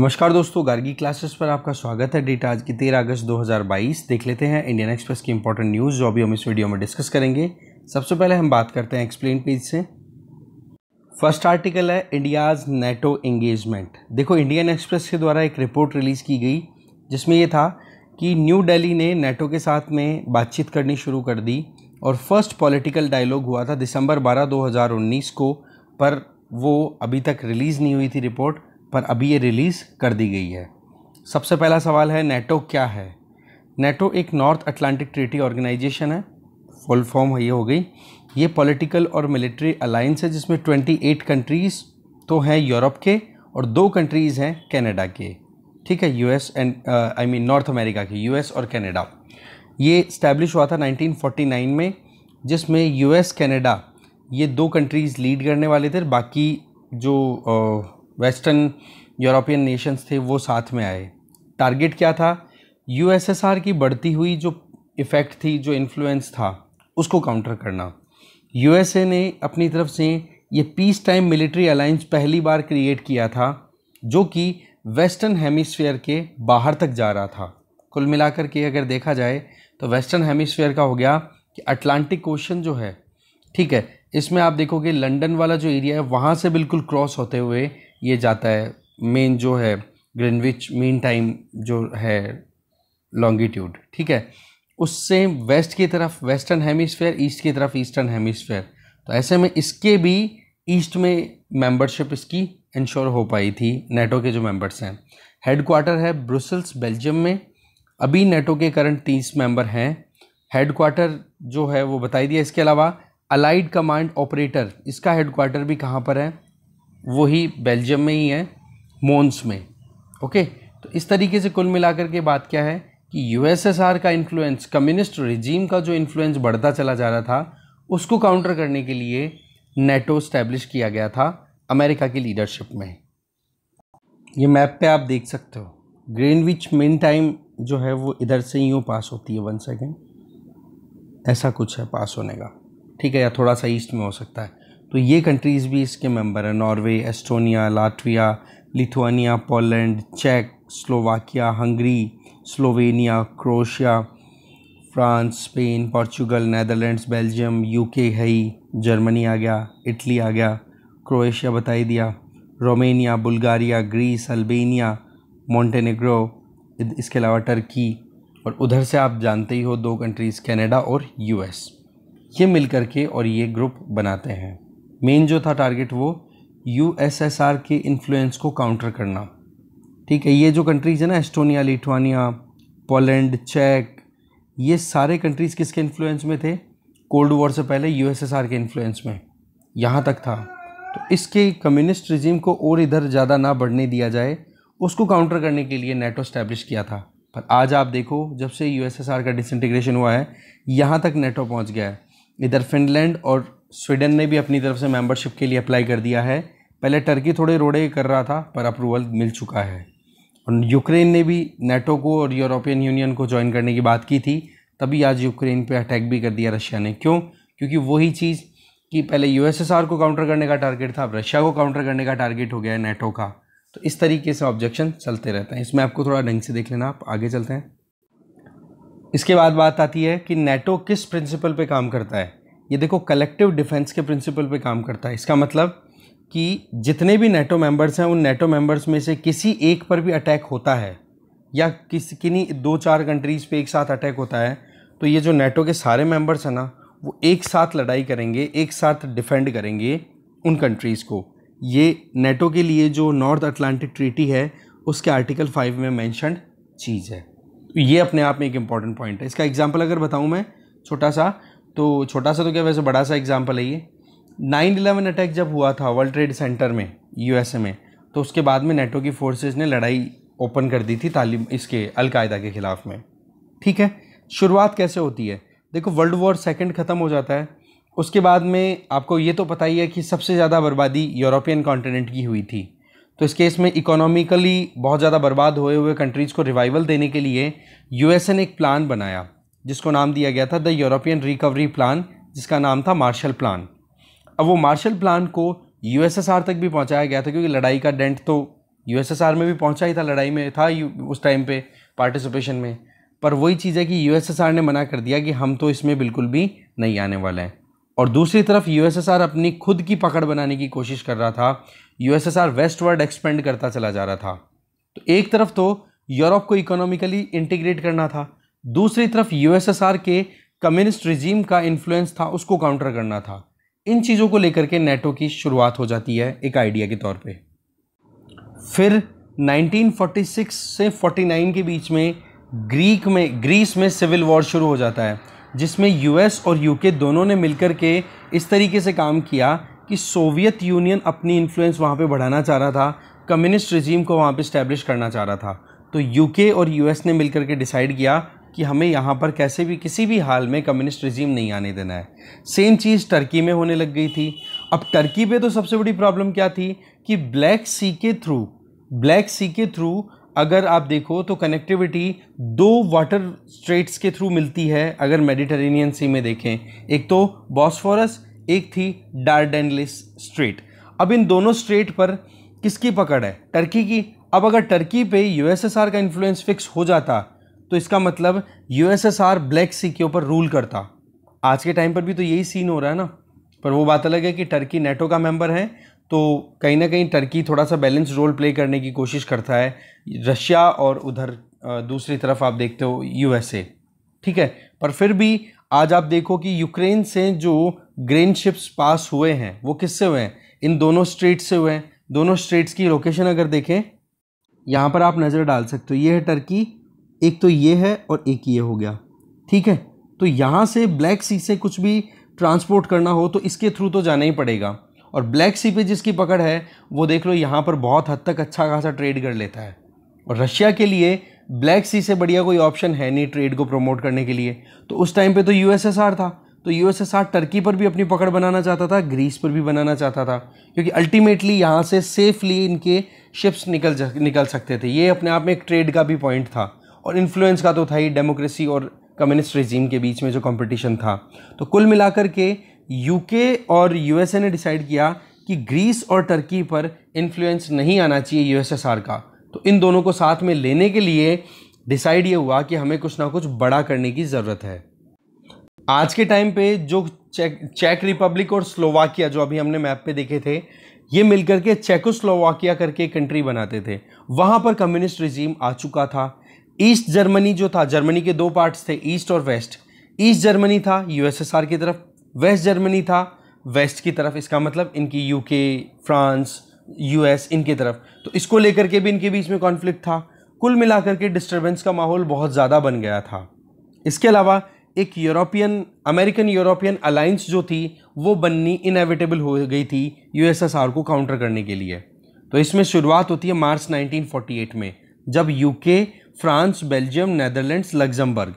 नमस्कार दोस्तों गार्गी क्लासेस पर आपका स्वागत है डेट आज की 13 अगस्त 2022 देख लेते हैं इंडियन एक्सप्रेस की इंपॉर्टेंट न्यूज़ जो अभी हम इस वीडियो में डिस्कस करेंगे सबसे पहले हम बात करते हैं एक्सप्लेन पेज से फर्स्ट आर्टिकल है इंडियाज़ नेटो एंगेजमेंट देखो इंडियन एक्सप्रेस के द्वारा एक रिपोर्ट रिलीज़ की गई जिसमें यह था कि न्यू डेली ने नेटो के साथ में बातचीत करनी शुरू कर दी और फर्स्ट पॉलिटिकल डायलॉग हुआ था दिसंबर बारह दो को पर वो अभी तक रिलीज़ नहीं हुई थी रिपोर्ट पर अभी ये रिलीज़ कर दी गई है सबसे पहला सवाल है नेटो क्या है नेटो एक नॉर्थ अटलांटिक ट्रीटी ऑर्गेनाइजेशन है फुल फॉर्म ये हो गई ये पॉलिटिकल और मिलिट्री अलायंस है जिसमें 28 कंट्रीज़ तो हैं यूरोप के और दो कंट्रीज़ हैं कनाडा के ठीक है US and I mean North America के यूएस और कनाडा ये इस्टेब्लिश हुआ था 1949 में जिसमें यूएस कनाडा ये दो कंट्रीज़ लीड करने वाले थे बाकी जो uh, वेस्टर्न यूरोपियन नेशंस थे वो साथ में आए टारगेट क्या था यूएसएसआर की बढ़ती हुई जो इफ़ेक्ट थी जो इन्फ्लुएंस था उसको काउंटर करना यूएसए ने अपनी तरफ से ये पीस टाइम मिलिट्री अलायंस पहली बार क्रिएट किया था जो कि वेस्टर्न हेमिसफेयर के बाहर तक जा रहा था कुल मिलाकर के अगर देखा जाए तो वेस्टर्न हेमिसफेयर का हो गया कि अटलांटिक ओशन जो है ठीक है इसमें आप देखोगे लंदन वाला जो एरिया है वहाँ से बिल्कुल क्रॉस होते हुए ये जाता है मेन जो है ग्रीनविच मेन टाइम जो है लॉन्गिट्यूड ठीक है उससे वेस्ट की तरफ वेस्टर्न हेमिसफेयर ईस्ट की तरफ ईस्टर्न हेमिसफेयर तो ऐसे में इसके भी ईस्ट में मेंबरशिप इसकी इंश्योर हो पाई थी नेटो के जो मेंबर्स हैं हेडक्वार्टर है ब्रुसल्स बेल्जियम में अभी नेटो के करंट तीस मेंबर हैं हेडक्वार्टर जो है वो बताई दिया इसके अलावा अलाइड कमांड ऑपरेटर इसका हेडक्वार्टर भी कहाँ पर है वही बेल्जियम में ही है मोन्स में ओके तो इस तरीके से कुल मिलाकर के बात क्या है कि यूएसएसआर का इन्फ्लुएंस कम्युनिस्ट रिजीम का जो इन्फ्लुएंस बढ़ता चला जा रहा था उसको काउंटर करने के लिए नेटो स्टैब्लिश किया गया था अमेरिका की लीडरशिप में ये मैप पे आप देख सकते हो ग्रीनविच मेन टाइम जो है वो इधर से यूँ पास होती है वन सेकेंड ऐसा कुछ है पास होने का ठीक है या थोड़ा सा ईस्ट में हो सकता है तो ये कंट्रीज़ भी इसके मेंबर हैं Norway Estonia Latvia Lithuania Poland चेक Slovakia Hungary Slovenia Croatia France Spain Portugal Netherlands Belgium UK है ही जर्मनी आ गया इटली आ गया क्रोएशिया बताई दिया Romania Bulgaria Greece Albania Montenegro इसके अलावा टर्की और उधर से आप जानते ही हो दो कंट्रीज़ कनाडा और यूएस ये मिल के और ये ग्रुप बनाते हैं मेन जो था टारगेट वो यू के इन्फ्लुएंस को काउंटर करना ठीक है ये जो कंट्रीज़ है ना एस्टोनिया लिथुआनिया पोलैंड चेक ये सारे कंट्रीज़ किसके इन्फ्लुएंस में थे कोल्ड वॉर से पहले यूएसएसआर के इन्फ्लुएंस में यहाँ तक था तो इसके कम्युनिस्ट रिजीम को और इधर ज़्यादा ना बढ़ने दिया जाए उसको काउंटर करने के लिए नेटो स्टैब्लिश किया था पर आज आप देखो जब से यूएसएसआर का डिसइंटीग्रेशन हुआ है यहाँ तक नेटो पहुँच गया है इधर फिनलैंड और स्वीडन ने भी अपनी तरफ से मेंबरशिप के लिए अप्लाई कर दिया है पहले टर्की थोड़े रोड़े कर रहा था पर अप्रूवल मिल चुका है और यूक्रेन ने भी नेटो को और यूरोपियन यूनियन को ज्वाइन करने की बात की थी तभी आज यूक्रेन पे अटैक भी कर दिया रशिया ने क्यों क्योंकि वही चीज़ कि पहले यूएसएसआर को काउंटर करने का टारगेट था अब रशिया को काउंटर करने का टारगेट हो गया है नेटो का तो इस तरीके से ऑब्जेक्शन चलते रहते हैं इसमें आपको थोड़ा ढंग से देख लेना आप आगे चलते हैं इसके बाद बात आती है कि नेटो किस प्रिंसिपल पे काम करता है ये देखो कलेक्टिव डिफेंस के प्रिंसिपल पे काम करता है इसका मतलब कि जितने भी नेटो मेंबर्स हैं उन नेटो मेंबर्स में से किसी एक पर भी अटैक होता है या किसी किन्हीं दो चार कंट्रीज़ पे एक साथ अटैक होता है तो ये जो नेटो के सारे मेंबर्स हैं ना वो एक साथ लड़ाई करेंगे एक साथ डिफेंड करेंगे उन कंट्रीज़ को ये नेटो के लिए जो नॉर्थ अटलांटिक ट्रीटी है उसके आर्टिकल फाइव में मैंशनड चीज़ है तो ये अपने आप में एक इम्पॉर्टेंट पॉइंट है इसका एग्जाम्पल अगर बताऊँ मैं छोटा सा तो छोटा सा तो क्या वैसे बड़ा सा एग्जाम्पल है ये नाइन इलेवन अटैक जब हुआ था वर्ल्ड ट्रेड सेंटर में यू में तो उसके बाद में नेटो की फोर्सेज ने लड़ाई ओपन कर दी थी तालिब इसके अलकायदा के ख़िलाफ़ में ठीक है शुरुआत कैसे होती है देखो वर्ल्ड वॉर सेकेंड ख़त्म हो जाता है उसके बाद में आपको ये तो पता ही है कि सबसे ज़्यादा बर्बादी यूरोपियन कॉन्टिनेंट की हुई थी तो इस केस में इकोनॉमिकली बहुत ज़्यादा बर्बाद हुए हुए कंट्रीज़ को रिवाइवल देने के लिए यूएसए ने एक प्लान बनाया जिसको नाम दिया गया था द यूरोपियन रिकवरी प्लान जिसका नाम था मार्शल प्लान अब वो मार्शल प्लान को यूएसएसआर तक भी पहुंचाया गया था क्योंकि लड़ाई का डेंट तो यूएसएसआर में भी पहुंचा ही था लड़ाई में था उस टाइम पे पार्टिसिपेशन में पर वही चीज़ है कि यूएसएसआर ने मना कर दिया कि हम तो इसमें बिल्कुल भी नहीं आने वाले हैं और दूसरी तरफ यूएसएसआर अपनी खुद की पकड़ बनाने की कोशिश कर रहा था यूएसएसआर वर्ल्ड एक्सपेंड करता चला जा रहा था तो एक तरफ तो यूरोप को इकोनॉमिकली इंटीग्रेट करना था दूसरी तरफ यूएसएसआर के कम्युनिस्ट रिजीम का इन्फ्लुएंस था उसको काउंटर करना था इन चीज़ों को लेकर के नेटो की शुरुआत हो जाती है एक आइडिया के तौर पे फिर 1946 से 49 के बीच में ग्रीक में ग्रीस में सिविल वॉर शुरू हो जाता है जिसमें यूएस और यूके दोनों ने मिलकर के इस तरीके से काम किया कि सोवियत यूनियन अपनी इन्फ्लुएंस वहाँ पे बढ़ाना चाह रहा था कम्युनिस्ट रिजीम को वहाँ पे स्टैब्लिश करना चाह रहा था तो यूके और यूएस ने मिलकर के डिसाइड किया कि हमें यहाँ पर कैसे भी किसी भी हाल में कम्युनिस्ट रिजीम नहीं आने देना है सेम चीज़ टर्की में होने लग गई थी अब टर्की पे तो सबसे बड़ी प्रॉब्लम क्या थी कि ब्लैक सी के थ्रू ब्लैक सी के थ्रू अगर आप देखो तो कनेक्टिविटी दो वाटर स्ट्रेट्स के थ्रू मिलती है अगर मेडिटेरेनियन सी में देखें एक तो बॉस्फोरस एक थी डारडेनलिस स्ट्रेट अब इन दोनों स्ट्रेट पर किसकी पकड़ है टर्की की अब अगर टर्की पे यूएसएसआर का इन्फ्लुएंस फिक्स हो जाता तो इसका मतलब यूएसएसआर ब्लैक सी के ऊपर रूल करता आज के टाइम पर भी तो यही सीन हो रहा है ना पर वो बात अलग है कि टर्की नेटो का मेंबर है तो कहीं ना कहीं टर्की थोड़ा सा बैलेंस रोल प्ले करने की कोशिश करता है रशिया और उधर दूसरी तरफ आप देखते हो यूएसए ठीक है पर फिर भी आज आप देखो कि यूक्रेन से जो ग्रेन शिप्स पास हुए हैं वो किससे हुए हैं इन दोनों स्टेट्स से हुए हैं दोनों स्टेट्स की लोकेशन अगर देखें यहाँ पर आप नज़र डाल सकते हो ये है टर्की एक तो ये है और एक ये हो गया ठीक है तो यहाँ से ब्लैक सी से कुछ भी ट्रांसपोर्ट करना हो तो इसके थ्रू तो जाना ही पड़ेगा और ब्लैक सी पे जिसकी पकड़ है वो देख लो यहाँ पर बहुत हद तक अच्छा खासा ट्रेड कर लेता है और रशिया के लिए ब्लैक सी से बढ़िया कोई ऑप्शन है नहीं ट्रेड को प्रमोट करने के लिए तो उस टाइम पे तो यूएसएसआर था तो यूएसएसआर टर्की पर भी अपनी पकड़ बनाना चाहता था ग्रीस पर भी बनाना चाहता था क्योंकि अल्टीमेटली यहाँ से सेफली इनके शिप्स निकल निकल सकते थे ये अपने आप में एक ट्रेड का भी पॉइंट था और इन्फ्लुएंस का तो था ही डेमोक्रेसी और कम्युनिस्ट रेजीम के बीच में जो कंपटीशन था तो कुल मिलाकर के यूके और यूएसए ने डिसाइड किया कि ग्रीस और टर्की पर इन्फ्लुएंस नहीं आना चाहिए यूएसएसआर का तो इन दोनों को साथ में लेने के लिए डिसाइड ये हुआ कि हमें कुछ ना कुछ बड़ा करने की ज़रूरत है आज के टाइम पे जो चेक चेक रिपब्लिक और स्लोवाकिया जो अभी हमने मैप पे देखे थे ये मिलकर के चेकोस्लोवाकिया करके कंट्री बनाते थे वहाँ पर कम्युनिस्ट रिजीम आ चुका था ईस्ट जर्मनी जो था जर्मनी के दो पार्ट्स थे ईस्ट और वेस्ट ईस्ट जर्मनी था यूएसएसआर की तरफ वेस्ट जर्मनी था वेस्ट की तरफ इसका मतलब इनकी यूके फ्रांस यूएस इनकी तरफ तो इसको लेकर के भी इनके बीच में कॉन्फ्लिक्ट था कुल मिलाकर के डिस्टर्बेंस का माहौल बहुत ज़्यादा बन गया था इसके अलावा एक यूरोपियन अमेरिकन यूरोपियन अलाइंस जो थी वो बननी इनएविटेबल हो गई थी यूएसएसआर को काउंटर करने के लिए तो इसमें शुरुआत होती है मार्च 1948 में जब UK France Belgium Netherlands Luxembourg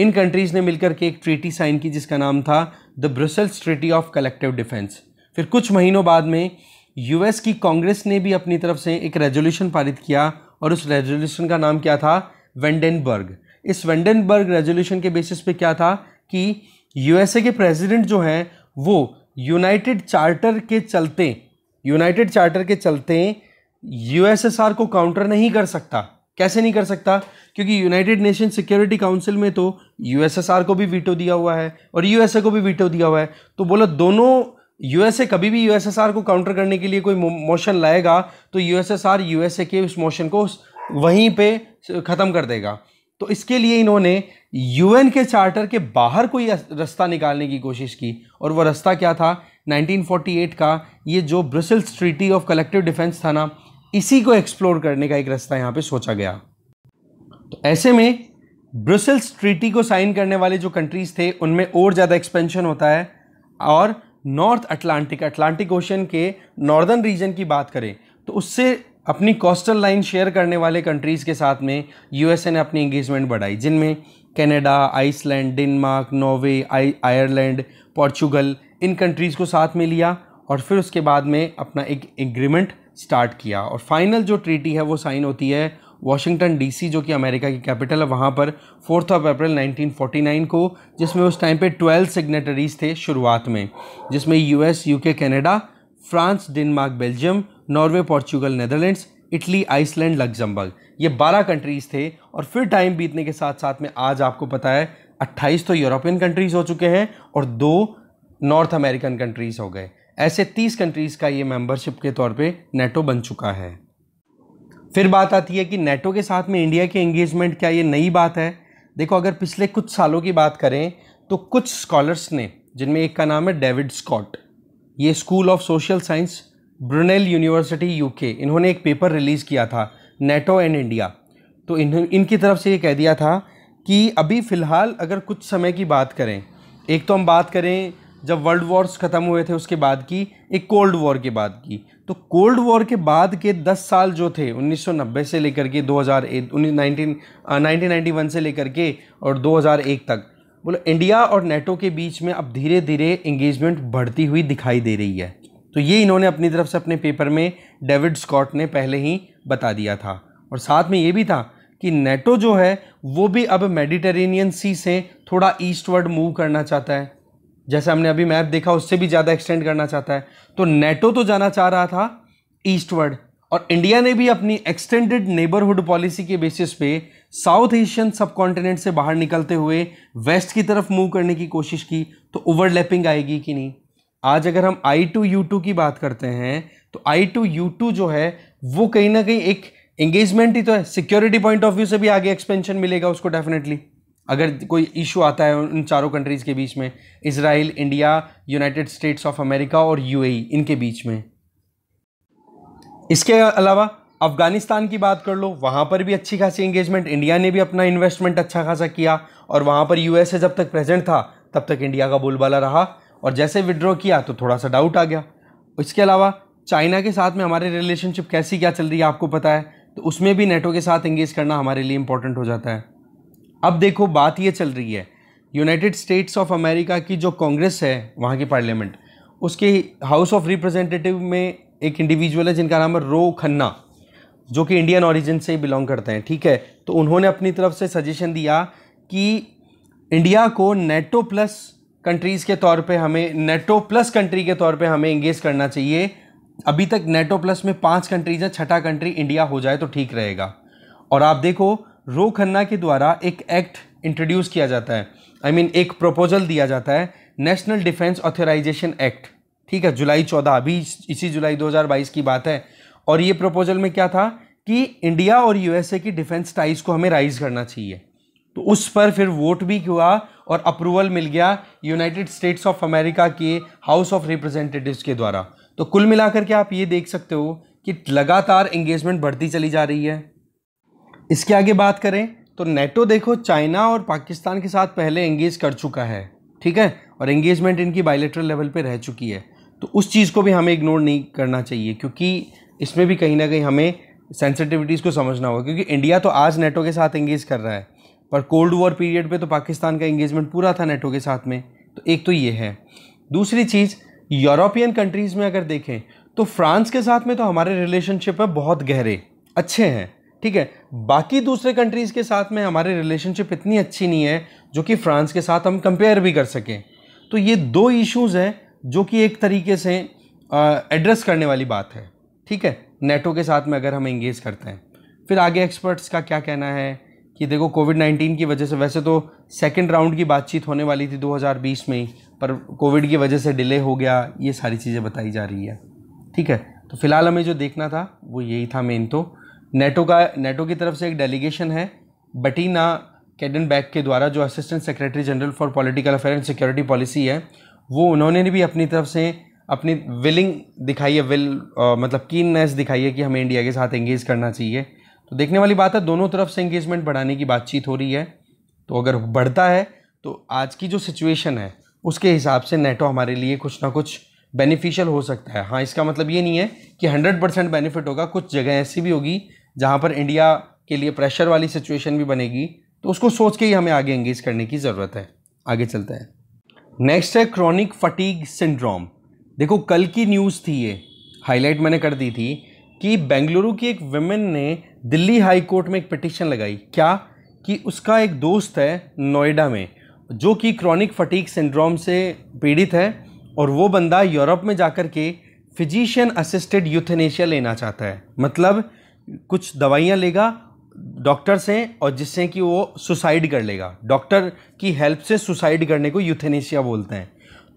इन कंट्रीज़ ने मिलकर के एक ट्रीटी साइन की जिसका नाम था the Brussels treaty of collective defence फिर कुछ महीनों बाद में यूएस की कांग्रेस ने भी अपनी तरफ से एक रेजोल्यूशन पारित किया और उस रेजोल्यूशन का नाम क्या था वेंडनबर्ग इस वेंडनबर्ग रेजोल्यूशन के बेसिस पे क्या था कि यूएसए के प्रेसिडेंट जो हैं वो यूनाइटेड चार्टर के चलते यूनाइटेड चार्टर के चलते यूएसएसआर को काउंटर नहीं कर सकता कैसे नहीं कर सकता क्योंकि यूनाइटेड नेशन सिक्योरिटी काउंसिल में तो यूएसएसआर को भी वीटो दिया हुआ है और यूएसए को भी वीटो दिया हुआ है तो बोला दोनों यूएसए कभी भी यूएसएसआर को काउंटर करने के लिए कोई मोशन लाएगा तो यूएसएसआर यूएसए के उस मोशन को वहीं पे ख़त्म कर देगा तो इसके लिए इन्होंने यूएन के चार्टर के बाहर कोई रास्ता निकालने की कोशिश की और वह रास्ता क्या था 1948 का ये जो Brussels treaty of collective defence था ना इसी को एक्सप्लोर करने का एक रास्ता यहाँ पे सोचा गया तो ऐसे में ब्रुसेल्स ट्रीटी को साइन करने वाले जो कंट्रीज़ थे उनमें और ज़्यादा एक्सपेंशन होता है और नॉर्थ अटलांटिक अटलांटिक ओशन के नॉर्दर्न रीजन की बात करें तो उससे अपनी कोस्टल लाइन शेयर करने वाले कंट्रीज़ के साथ में यूएसए ने अपनी इंगेजमेंट बढ़ाई जिनमें Canada, Iceland Denmark Norway Ireland Portugal इन कंट्रीज़ को साथ में लिया और फिर उसके बाद में अपना एक एग्रीमेंट स्टार्ट किया और फाइनल जो ट्रीटी है वो साइन होती है वाशिंगटन डीसी जो कि अमेरिका की कैपिटल है वहाँ पर फोर्थ ऑफ अप्रैल 1949 को जिसमें उस टाइम पे 12 सिग्नेटरीज थे शुरुआत में जिसमें US UK Canada France Denmark Belgium Norway Portugal Netherlands Italy Iceland Luxembourg ये बारह कंट्रीज़ थे और फिर टाइम बीतने के साथ साथ में आज आपको पता है अट्ठाईस तो यूरोपियन कंट्रीज़ हो चुके हैं और दो नॉर्थ अमेरिकन कंट्रीज़ हो गए ऐसे तीस कंट्रीज़ का ये मेंबरशिप के तौर पे नेटो बन चुका है फिर बात आती है कि नेटो के साथ में इंडिया के एंगेजमेंट क्या ये नई बात है देखो अगर पिछले कुछ सालों की बात करें तो कुछ स्कॉलर्स ने जिनमें एक का नाम है डेविड स्कॉट ये school of social science Brunel university UK इन्होंने एक पेपर रिलीज़ किया था नेटो एंड इंडिया तो इन इनकी तरफ से ये कह दिया था कि अभी फ़िलहाल अगर कुछ समय की बात करें एक तो हम बात करें जब वर्ल्ड वॉर्स ख़त्म हुए थे उसके बाद की एक कोल्ड वॉर के बाद की तो कोल्ड वॉर के बाद के 10 साल जो थे 1990 से लेकर के 2001 19 1991 से लेकर के और 2001 तक बोलो इंडिया और नेटो के बीच में अब धीरे धीरे इंगेजमेंट बढ़ती हुई दिखाई दे रही है तो ये इन्होंने अपनी तरफ से अपने पेपर में डेविड स्कॉट ने पहले ही बता दिया था और साथ में ये भी था कि नेटो जो है वो भी अब मेडिटेरेनियन सी से थोड़ा ईस्टवर्ड मूव करना चाहता है जैसे हमने अभी मैप देखा उससे भी ज़्यादा एक्सटेंड करना चाहता है तो नेटो तो जाना चाह रहा था ईस्टवर्ड और इंडिया ने भी अपनी एक्सटेंडेड नेबरहुड पॉलिसी के बेसिस पे साउथ एशियन सब कॉन्टिनेंट से बाहर निकलते हुए वेस्ट की तरफ मूव करने की कोशिश की तो ओवरलैपिंग आएगी कि नहीं आज अगर हम आई टू यू टू की बात करते हैं तो आई टू यू टू जो है वो कहीं ना कहीं एक एंगेजमेंट ही तो है सिक्योरिटी पॉइंट ऑफ व्यू से भी आगे एक्सपेंशन मिलेगा उसको डेफिनेटली अगर कोई इशू आता है उन चारों कंट्रीज़ के बीच में Israel India United States of America और यूएई e, इनके बीच में इसके अलावा अफ़गानिस्तान की बात कर लो वहाँ पर भी अच्छी खासी इंगेजमेंट इंडिया ने भी अपना इन्वेस्टमेंट अच्छा खासा किया और वहाँ पर यू जब तक प्रेजेंट था तब तक इंडिया का बोलबाला रहा और जैसे विड्रॉ किया तो थोड़ा सा डाउट आ गया इसके अलावा चाइना के साथ में हमारे रिलेशनशिप कैसी क्या चल रही है आपको पता है तो उसमें भी नेटो के साथ एंगेज करना हमारे लिए इम्पोर्टेंट हो जाता है अब देखो बात ये चल रही है यूनाइटेड स्टेट्स ऑफ अमेरिका की जो कांग्रेस है वहाँ की पार्लियामेंट उसके हाउस ऑफ रिप्रेजेंटेटिव में एक इंडिविजुअल है जिनका नाम है रो खन्ना जो कि इंडियन ओरिजिन से बिलोंग करते हैं ठीक है तो उन्होंने अपनी तरफ से सजेशन दिया कि इंडिया को नेटो प्लस कंट्रीज़ के तौर पे हमें नेटो प्लस कंट्री के तौर पे हमें इंगेज करना चाहिए अभी तक नेटो प्लस में पांच कंट्रीज हैं छठा कंट्री इंडिया हो जाए तो ठीक रहेगा और आप देखो रो खन्ना के द्वारा एक एक्ट इंट्रोड्यूस किया जाता है आई I मीन mean, एक प्रपोजल दिया जाता है नेशनल डिफेंस ऑथोराइजेशन एक्ट ठीक है जुलाई चौदह अभी इसी जुलाई 2022 की बात है और ये प्रपोजल में क्या था कि इंडिया और यूएसए की डिफेंस टाइज को हमें राइज करना चाहिए तो उस पर फिर वोट भी हुआ और अप्रूवल मिल गया यूनाइटेड स्टेट्स ऑफ अमेरिका के हाउस ऑफ रिप्रेजेंटेटिव्स के द्वारा तो कुल मिलाकर के आप ये देख सकते हो कि लगातार एंगेजमेंट बढ़ती चली जा रही है इसके आगे बात करें तो नेटो देखो चाइना और पाकिस्तान के साथ पहले एंगेज कर चुका है ठीक है और एंगेजमेंट इनकी बायोलेटरल लेवल पे रह चुकी है तो उस चीज़ को भी हमें इग्नोर नहीं करना चाहिए क्योंकि इसमें भी कहीं ना कहीं हमें सेंसिटिविटीज़ को समझना होगा क्योंकि इंडिया तो आज नेटो के साथ एंगेज कर रहा है पर कोल्ड वॉर पीरियड पे तो पाकिस्तान का एंगेजमेंट पूरा था नेटो के साथ में तो एक तो ये है दूसरी चीज़ यूरोपियन कंट्रीज़ में अगर देखें तो फ्रांस के साथ में तो हमारे रिलेशनशिप है बहुत गहरे अच्छे हैं ठीक है बाकी दूसरे कंट्रीज़ के साथ में हमारे रिलेशनशिप इतनी अच्छी नहीं है जो कि फ्रांस के साथ हम कंपेयर भी कर सकें तो ये दो इश्यूज़ हैं जो कि एक तरीके से एड्रेस करने वाली बात है ठीक है नेटो के साथ में अगर हम इंगेज करते हैं फिर आगे एक्सपर्ट्स का क्या कहना है कि देखो कोविड नाइन्टीन की वजह से वैसे तो सेकेंड राउंड की बातचीत होने वाली थी 2020 में ही पर कोविड की वजह से डिले हो गया ये सारी चीज़ें बताई जा रही है ठीक है तो फिलहाल हमें जो देखना था वो यही था मेन तो नेटो का नेटो की तरफ से एक डेलीगेशन है बटीना कैडन बैग के द्वारा जो assistant secretary general for political affair and security policy है वो उन्होंने भी अपनी तरफ से अपनी विलिंग दिखाई है विल आ, मतलब कीननेस दिखाई है कि हमें इंडिया के साथ एंगेज करना चाहिए तो देखने वाली बात है दोनों तरफ से एंगेजमेंट बढ़ाने की बातचीत हो रही है तो अगर बढ़ता है तो आज की जो सिचुएशन है उसके हिसाब से नेटो हमारे लिए कुछ ना कुछ बेनिफिशियल हो सकता है हाँ इसका मतलब ये नहीं है कि हंड्रेड परसेंट बेनिफिट होगा कुछ जगह ऐसी भी होगी जहाँ पर इंडिया के लिए प्रेशर वाली सिचुएशन भी बनेगी तो उसको सोच के ही हमें आगे एंगेज करने की ज़रूरत है आगे चलते हैं नेक्स्ट है क्रॉनिक फटीग सिंड्रोम देखो कल की न्यूज़ थी ये हाईलाइट मैंने कर दी थी कि बेंगलुरु की एक वेमेन ने दिल्ली हाई कोर्ट में एक पिटिशन लगाई क्या कि उसका एक दोस्त है नोएडा में जो कि क्रॉनिक फटीक सिंड्रोम से पीड़ित है और वो बंदा यूरोप में जाकर के फिजिशियन असिस्टेड यूथेनेशिया लेना चाहता है मतलब कुछ दवाइयाँ लेगा डॉक्टर से और जिससे कि वो सुसाइड कर लेगा डॉक्टर की हेल्प से सुसाइड करने को यूथेनेशिया बोलते हैं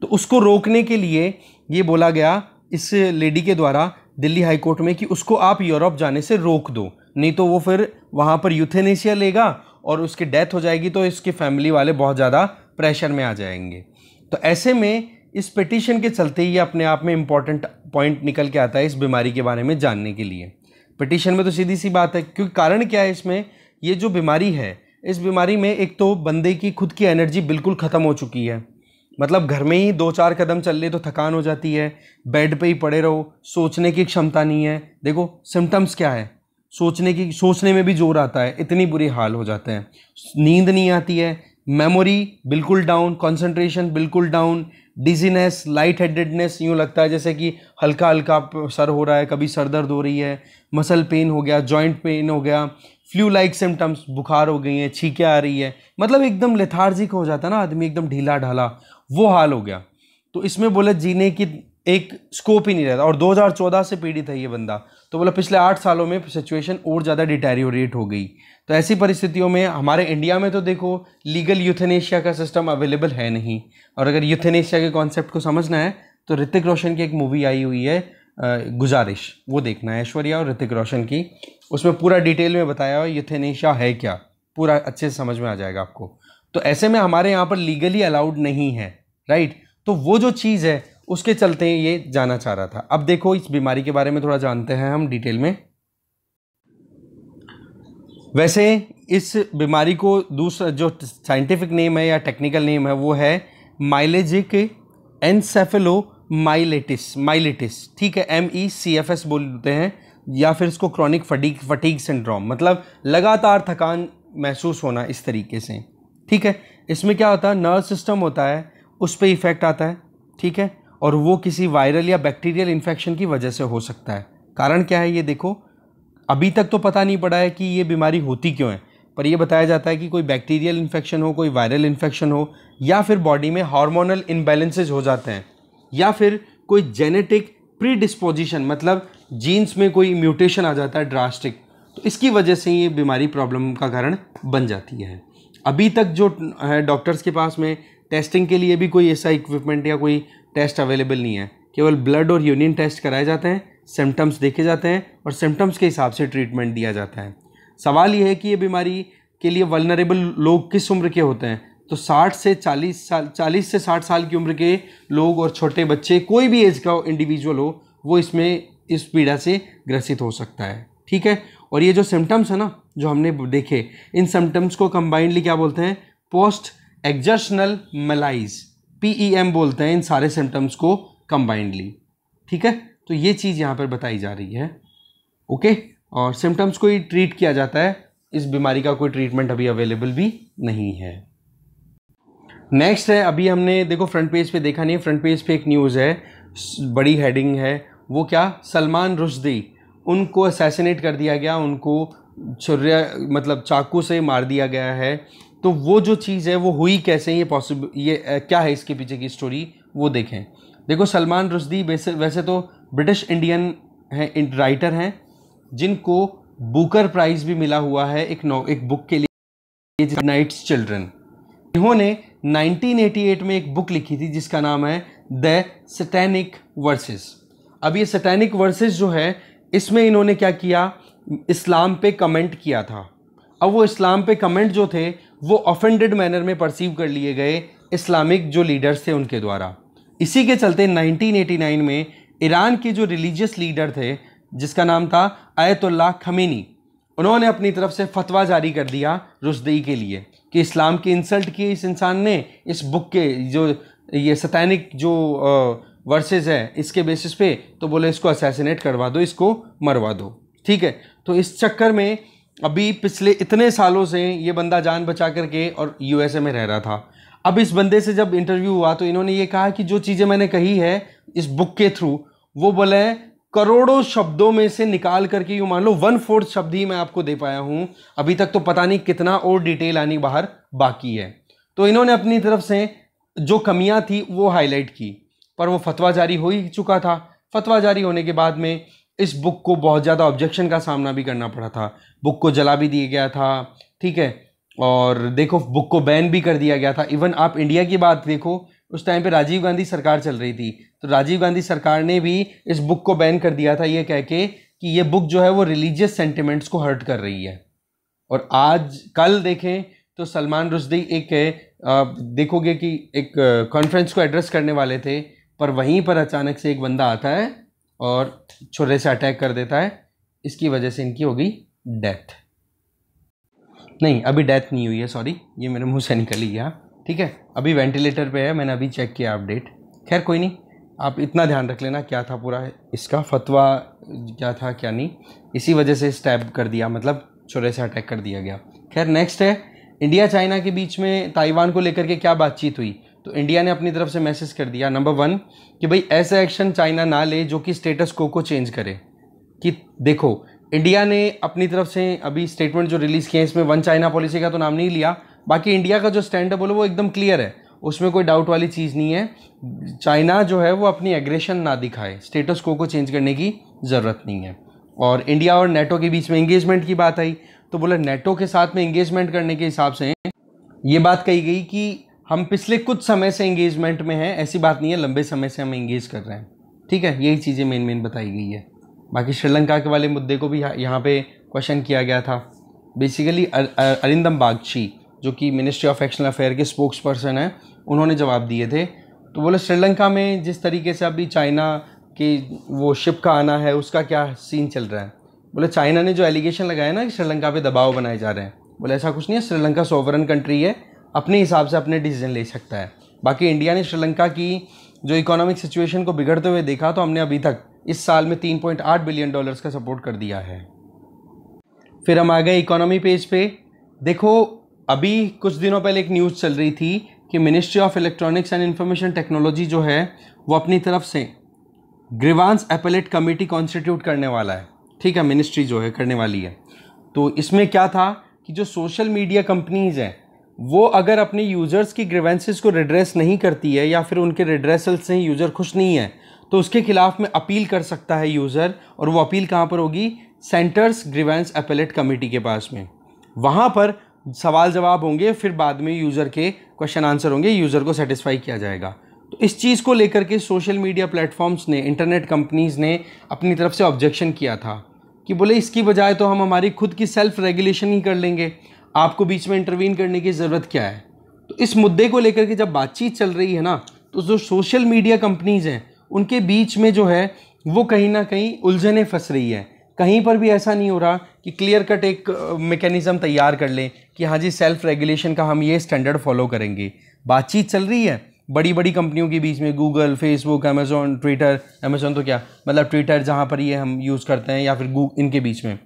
तो उसको रोकने के लिए ये बोला गया इस लेडी के द्वारा दिल्ली हाई कोर्ट में कि उसको आप यूरोप जाने से रोक दो नहीं तो वो फिर वहाँ पर यूथेनेशिया लेगा और उसकी डेथ हो जाएगी तो इसके फैमिली वाले बहुत ज़्यादा प्रेशर में आ जाएंगे तो ऐसे में इस पिटिशन के चलते ही अपने आप में इम्पॉर्टेंट पॉइंट निकल के आता है इस बीमारी के बारे में जानने के लिए पिटिशन में तो सीधी सी बात है क्योंकि कारण क्या है इसमें ये जो बीमारी है इस बीमारी में एक तो बंदे की खुद की एनर्जी बिल्कुल ख़त्म हो चुकी है मतलब घर में ही दो चार कदम चल ले तो थकान हो जाती है बेड पे ही पड़े रहो सोचने की क्षमता नहीं है देखो सिम्टम्स क्या है सोचने की सोचने में भी जोर आता है इतनी बुरी हाल हो जाते हैं नींद नहीं आती है मेमोरी बिल्कुल डाउन कंसंट्रेशन बिल्कुल डाउन डिजीनेस लाइट हेडेडनेस यूँ लगता है जैसे कि हल्का हल्का सर हो रहा है कभी सर दर्द हो रही है मसल पेन हो गया जॉइंट पेन हो गया फ्लू लाइक सिम्टम्स बुखार हो गई हैं छीके आ रही है मतलब एकदम लेथार्जिक हो जाता है ना आदमी एकदम ढीला ढाला वो हाल हो गया तो इसमें बोले जीने की एक स्कोप ही नहीं रहता और 2014 से पीड़ित है ये बंदा तो बोला पिछले आठ सालों में सिचुएशन और ज़्यादा डिटेरियोरेट हो गई तो ऐसी परिस्थितियों में हमारे इंडिया में तो देखो लीगल यूथेनेशिया का सिस्टम अवेलेबल है नहीं और अगर यूथेनेशिया के कॉन्सेप्ट को समझना है तो ऋतिक रोशन की एक मूवी आई हुई है गुजारिश वो देखना है ऐश्वर्या और ऋतिक रोशन की उसमें पूरा डिटेल में बताया हुआ यूथेनेशिया है क्या पूरा अच्छे से समझ में आ जाएगा आपको तो ऐसे में हमारे यहाँ पर लीगली अलाउड नहीं है राइट तो वो जो चीज़ है उसके चलते ये जाना चाह रहा था अब देखो इस बीमारी के बारे में थोड़ा जानते हैं हम डिटेल में वैसे इस बीमारी को दूसरा जो साइंटिफिक नेम है या टेक्निकल नेम है वो है माइलेजिक एनसेफेलो माइलेटिस माइलेटिस ठीक है M E C F S बोलते हैं या फिर इसको क्रॉनिक फटीक फटीक सिंड्रोम मतलब लगातार थकान महसूस होना इस तरीके से ठीक है इसमें क्या होता है नर्व सिस्टम होता है उस पर इफ़ेक्ट आता है ठीक है और वो किसी वायरल या बैक्टीरियल इन्फेक्शन की वजह से हो सकता है कारण क्या है ये देखो अभी तक तो पता नहीं पड़ा है कि ये बीमारी होती क्यों है पर यह बताया जाता है कि कोई बैक्टीरियल इन्फेक्शन हो कोई वायरल इन्फेक्शन हो या फिर बॉडी में हार्मोनल इम्बेलेंसेज हो जाते हैं या फिर कोई जेनेटिक प्री डिस्पोजिशन मतलब जीन्स में कोई म्यूटेशन आ जाता है ड्रास्टिक तो इसकी वजह से ये बीमारी प्रॉब्लम का कारण बन जाती है अभी तक जो है डॉक्टर्स के पास में टेस्टिंग के लिए भी कोई ऐसा इक्विपमेंट या कोई टेस्ट अवेलेबल नहीं है केवल ब्लड और यूनियन टेस्ट कराए जाते हैं सिम्टम्स देखे जाते हैं और सिम्टम्स के हिसाब से ट्रीटमेंट दिया जाता है सवाल यह है कि ये बीमारी के लिए वलनरेबल लोग किस उम्र के होते हैं तो 60 से 40 साल चालीस से 60 साल की उम्र के लोग और छोटे बच्चे कोई भी एज का इंडिविजुअल हो वो इसमें इस पीड़ा से ग्रसित हो सकता है ठीक है और ये जो सिम्टम्स है ना जो हमने देखे इन सिम्टम्स को कंबाइंडली क्या बोलते हैं post exertional malaise PEM e बोलते हैं इन सारे सिम्टम्स को कंबाइंडली ठीक है तो ये चीज़ यहाँ पर बताई जा रही है ओके और सिम्टम्स को ही ट्रीट किया जाता है इस बीमारी का कोई ट्रीटमेंट अभी अवेलेबल भी नहीं है नेक्स्ट है अभी हमने देखो फ्रंट पेज पे देखा नहीं फ्रंट पेज पे एक न्यूज़ है बड़ी हेडिंग है वो क्या सलमान रुशदी उनको असैसिनेट कर दिया गया उनको छुर्या मतलब चाकू से मार दिया गया है तो वो जो चीज़ है वो हुई कैसे ये पॉसिबल ये आ, क्या है इसके पीछे की स्टोरी वो देखें देखो सलमान रुशदी वैसे वैसे तो ब्रिटिश इंडियन हैं राइटर हैं जिनको बुकर प्राइज़ भी मिला हुआ है एक नो एक बुक के लिए नाइट्स चिल्ड्रन इन्होंने 1988 में एक बुक लिखी थी जिसका नाम है द सटैनिक वर्सेस अब ये सटैनिक वर्सेस जो है इसमें इन्होंने क्या किया इस्लाम पे कमेंट किया था अब वो इस्लाम पे कमेंट जो थे वो ऑफेंडेड मैनर में परसीव कर लिए गए इस्लामिक जो लीडर्स थे उनके द्वारा इसी के चलते 1989 में ईरान के जो रिलीजियस लीडर थे जिसका नाम था आयतुल्ला खमीनी उन्होंने अपनी तरफ से फतवा जारी कर दिया रुशदई के लिए कि इस्लाम की इंसल्ट की इस इंसान ने इस बुक के जो ये सतैनिक जो वर्सेस है इसके बेसिस पे तो बोले इसको असैसिनेट करवा दो इसको मरवा दो ठीक है तो इस चक्कर में अभी पिछले इतने सालों से ये बंदा जान बचा करके और यूएसए में रह रहा था अब इस बंदे से जब इंटरव्यू हुआ तो इन्होंने ये कहा कि जो चीज़ें मैंने कही है इस बुक के थ्रू वो बोले करोड़ों शब्दों में से निकाल करके यूँ मान लो वन फोर्थ शब्द ही मैं आपको दे पाया हूँ अभी तक तो पता नहीं कितना और डिटेल आनी बाहर बाकी है तो इन्होंने अपनी तरफ से जो कमियाँ थी वो हाईलाइट की पर वो फतवा जारी हो ही चुका था फतवा जारी होने के बाद में इस बुक को बहुत ज़्यादा ऑब्जेक्शन का सामना भी करना पड़ा था बुक को जला भी दिया गया था ठीक है और देखो बुक को बैन भी कर दिया गया था इवन आप इंडिया की बात देखो उस टाइम पे राजीव गांधी सरकार चल रही थी तो राजीव गांधी सरकार ने भी इस बुक को बैन कर दिया था ये कह के कि ये बुक जो है वो रिलीजियस सेंटिमेंट्स को हर्ट कर रही है और आज कल देखें तो सलमान रुशदी एक आप देखोगे कि एक कॉन्फ्रेंस को एड्रेस करने वाले थे पर वहीं पर अचानक से एक बंदा आता है और छुरे से अटैक कर देता है इसकी वजह से इनकी होगी डेथ नहीं अभी डेथ नहीं हुई है सॉरी ये मेरे मुंह से निकल ही गया ठीक है अभी वेंटिलेटर पे है मैंने अभी चेक किया अपडेट खैर कोई नहीं आप इतना ध्यान रख लेना क्या था पूरा इसका फतवा क्या था क्या नहीं इसी वजह से स्टैब कर दिया मतलब छुरे से अटैक कर दिया गया खैर नेक्स्ट है इंडिया चाइना के बीच में ताइवान को लेकर के क्या बातचीत हुई तो इंडिया ने अपनी तरफ से मैसेज कर दिया नंबर वन कि भाई ऐसा एक्शन चाइना ना ले जो कि स्टेटस को को चेंज करे कि देखो इंडिया ने अपनी तरफ से अभी स्टेटमेंट जो रिलीज़ किए हैं इसमें वन चाइना पॉलिसी का तो नाम नहीं लिया बाकी इंडिया का जो स्टैंड है बोलो वो एकदम क्लियर है उसमें कोई डाउट वाली चीज़ नहीं है चाइना जो है वो अपनी एग्रेशन ना दिखाए स्टेटस को को चेंज करने की ज़रूरत नहीं है और इंडिया और नेटो के बीच में इंगेजमेंट की बात आई तो बोला नेटो के साथ में इंगेजमेंट करने के हिसाब से ये बात कही गई कि हम पिछले कुछ समय से एंगेजमेंट में हैं ऐसी बात नहीं है लंबे समय से हम एंगेज कर रहे हैं ठीक है यही चीज़ें मेन मेन बताई गई है बाकी श्रीलंका के वाले मुद्दे को भी यहाँ पे क्वेश्चन किया गया था बेसिकली अरिंदम बागची जो कि मिनिस्ट्री ऑफ एक्शनल अफेयर के स्पोक्स पर्सन हैं उन्होंने जवाब दिए थे तो बोले श्रीलंका में जिस तरीके से अभी चाइना की वो शिप का आना है उसका क्या सीन चल रहा है बोले चाइना ने जो एलिगेशन लगाया ना कि श्रीलंका पे दबाव बनाए जा रहे हैं बोले ऐसा कुछ नहीं है श्रीलंका सोवरन कंट्री है अपने हिसाब से अपने डिसीजन ले सकता है बाकी इंडिया ने श्रीलंका की जो इकोनॉमिक सिचुएशन को बिगड़ते हुए देखा तो हमने अभी तक इस साल में 3.8 बिलियन डॉलर्स का सपोर्ट कर दिया है फिर हम आ गए इकोनॉमी पेज पे देखो अभी कुछ दिनों पहले एक न्यूज़ चल रही थी कि ministry of electronics and information technology जो है वो अपनी तरफ से ग्रीवांस एपेलेट कमेटी कॉन्स्टिट्यूट करने वाला है ठीक है मिनिस्ट्री जो है करने वाली है तो इसमें क्या था कि जो सोशल मीडिया कंपनीज़ हैं वो अगर अपने यूज़र्स की ग्रीवेंसेस को रिड्रेस नहीं करती है या फिर उनके रिड्रेसल से ही यूज़र खुश नहीं है तो उसके खिलाफ में अपील कर सकता है यूज़र और वो अपील कहाँ पर होगी सेंटर्स ग्रीवेंस अपेलेट कमेटी के पास में वहाँ पर सवाल जवाब होंगे फिर बाद में यूज़र के क्वेश्चन आंसर होंगे यूज़र को सेटिस्फाई किया जाएगा तो इस चीज़ को लेकर के सोशल मीडिया प्लेटफॉर्म्स ने इंटरनेट कंपनीज़ ने अपनी तरफ से ऑब्जेक्शन किया था कि बोले इसकी बजाय तो हम हमारी खुद की सेल्फ़ रेगुलेशन ही कर लेंगे आपको बीच में इंटरवीन करने की ज़रूरत क्या है तो इस मुद्दे को लेकर के जब बातचीत चल रही है ना तो जो सोशल मीडिया कंपनीज़ हैं उनके बीच में जो है वो कहीं ना कहीं उलझने फंस रही है कहीं पर भी ऐसा नहीं हो रहा कि क्लियर कट एक मेकेनिज़्म तैयार कर लें कि हाँ जी सेल्फ रेगुलेशन का हम ये स्टैंडर्ड फॉलो करेंगे बातचीत चल रही है बड़ी बड़ी कंपनियों के बीच में Google Facebook Amazon Twitter Amazon तो क्या मतलब ट्विटर जहाँ पर ये हम यूज़ करते हैं या फिर इनके बीच में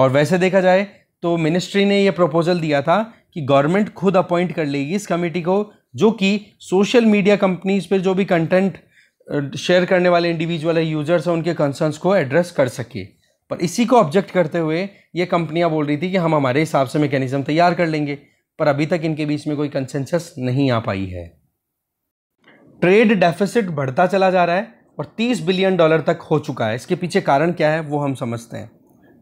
और वैसे देखा जाए तो मिनिस्ट्री ने यह प्रपोजल दिया था कि गवर्नमेंट खुद अपॉइंट कर लेगी इस कमेटी को जो कि सोशल मीडिया कंपनीज पर जो भी कंटेंट शेयर करने वाले इंडिविजुअल है यूजर्स हैं उनके कंसर्न्स को एड्रेस कर सके पर इसी को ऑब्जेक्ट करते हुए ये कंपनियां बोल रही थी कि हम हमारे हिसाब से मैकेनिज्म तैयार कर लेंगे पर अभी तक इनके बीच में कोई कंसेंसस नहीं आ पाई है ट्रेड डेफिसिट बढ़ता चला जा रहा है और 30 बिलियन डॉलर तक हो चुका है इसके पीछे कारण क्या है वो हम समझते हैं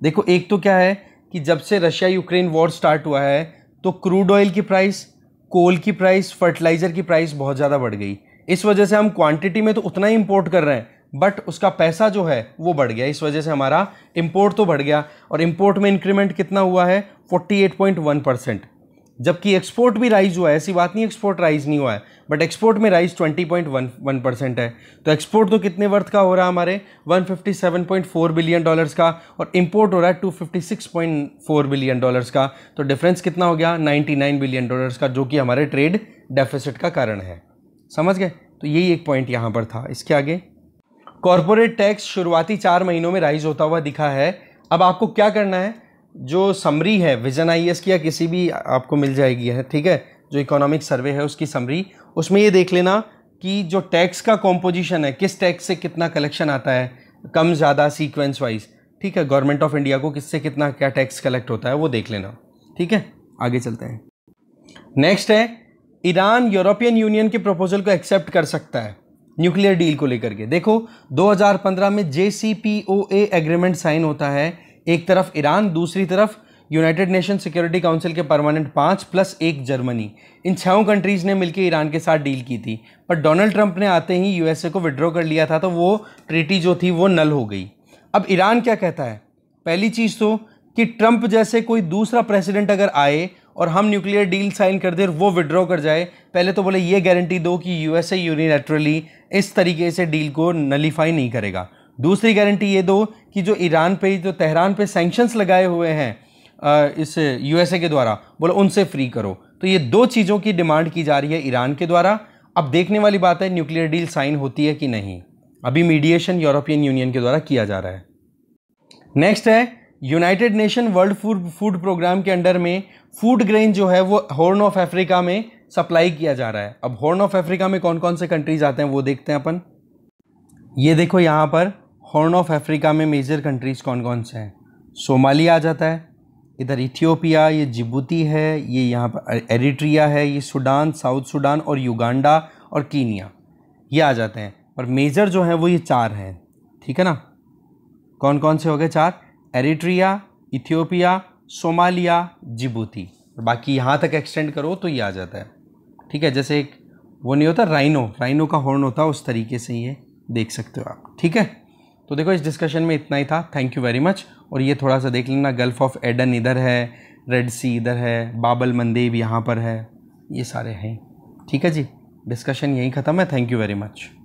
देखो एक तो क्या है कि जब से रशिया यूक्रेन वॉर स्टार्ट हुआ है तो क्रूड ऑयल की प्राइस कोल की प्राइस फर्टिलाइज़र की प्राइस बहुत ज़्यादा बढ़ गई इस वजह से हम क्वांटिटी में तो उतना ही इम्पोर्ट कर रहे हैं बट उसका पैसा जो है वो बढ़ गया इस वजह से हमारा इम्पोर्ट तो बढ़ गया और इम्पोर्ट में इंक्रीमेंट कितना हुआ है 48.1 परसेंट जबकि एक्सपोर्ट भी राइज हुआ है ऐसी बात नहीं एक्सपोर्ट राइज नहीं हुआ है बट एक्सपोर्ट में राइज वन परसेंट है तो एक्सपोर्ट तो कितने वर्थ का हो रहा है हमारे 157.4 बिलियन डॉलर्स का और इंपोर्ट हो रहा है 256.4 बिलियन डॉलर्स का तो डिफरेंस कितना हो गया 99 बिलियन डॉलर्स का जो कि हमारे ट्रेड डेफिसिट का कारण है समझ गए तो यही एक पॉइंट यहाँ पर था इसके आगे कॉरपोरेट टैक्स शुरुआती चार महीनों में राइज होता हुआ दिखा है अब आपको क्या करना है जो समरी है विजन आई e की या किसी भी आपको मिल जाएगी है ठीक है जो इकोनॉमिक सर्वे है उसकी समरी उसमें ये देख लेना कि जो टैक्स का कॉम्पोजिशन है किस टैक्स से कितना कलेक्शन आता है कम ज़्यादा सीक्वेंस वाइज ठीक है गवर्नमेंट ऑफ इंडिया को किससे कितना क्या टैक्स कलेक्ट होता है वो देख लेना ठीक है आगे चलते हैं नेक्स्ट है ईरान यूरोपियन यूनियन के प्रपोजल को एक्सेप्ट कर सकता है न्यूक्लियर डील को लेकर के देखो 2015 में जे एग्रीमेंट साइन होता है एक तरफ ईरान दूसरी तरफ यूनाइटेड नेशन सिक्योरिटी काउंसिल के परमानेंट पाँच प्लस एक जर्मनी इन छहों कंट्रीज़ ने मिलकर ईरान के साथ डील की थी पर डोनाल्ड ट्रंप ने आते ही यूएसए को विड्रॉ कर लिया था तो वो ट्रीटी जो थी वो नल हो गई अब ईरान क्या कहता है पहली चीज़ तो कि ट्रंप जैसे कोई दूसरा प्रेसिडेंट अगर आए और हम न्यूक्लियर डील साइन कर दे वो विड्रॉ कर जाए पहले तो बोले ये गारंटी दो कि यूएसए यूनिलेटरली इस तरीके से डील को नलीफाई नहीं करेगा दूसरी गारंटी ये दो कि जो ईरान पे जो तहरान पे सेंक्शंस लगाए हुए हैं इस यूएसए के द्वारा बोलो उनसे फ्री करो तो ये दो चीज़ों की डिमांड की जा रही है ईरान के द्वारा अब देखने वाली बात है न्यूक्लियर डील साइन होती है कि नहीं अभी मीडिएशन यूरोपियन यूनियन के द्वारा किया जा रहा है नेक्स्ट है United Nation World Food Food Programme के अंडर में फूड ग्रेन जो है वो हॉर्न ऑफ अफ्रीका में सप्लाई किया जा रहा है अब हॉर्न ऑफ अफ्रीका में कौन कौन से कंट्रीज आते हैं वो देखते हैं अपन ये देखो यहाँ पर हॉर्न ऑफ अफ्रीका में मेजर कंट्रीज़ कौन कौन से हैं सोमाली आ जाता है इधर इथियोपिया ये जिबूती है ये यहाँ पर एरिट्रिया है ये सूडान साउथ सूडान और युगांडा और कीनिया ये आ जाते हैं और मेजर जो हैं वो ये चार हैं ठीक है ना कौन कौन से हो गए चार एरिट्रिया इथियोपिया सोमालिया जिबूती और बाकी यहाँ तक एक्सटेंड करो तो ये आ जाता है ठीक है जैसे एक वो नहीं होता राइनो राइनो का हॉर्न होता है उस तरीके से ये देख सकते हो आप ठीक है तो देखो इस डिस्कशन में इतना ही था थैंक यू वेरी मच और ये थोड़ा सा देख लेना गल्फ़ ऑफ एडन इधर है रेड सी इधर है बाबल मंदिर यहाँ पर है ये सारे हैं ठीक है जी डिस्कशन यहीं ख़त्म है थैंक यू वेरी मच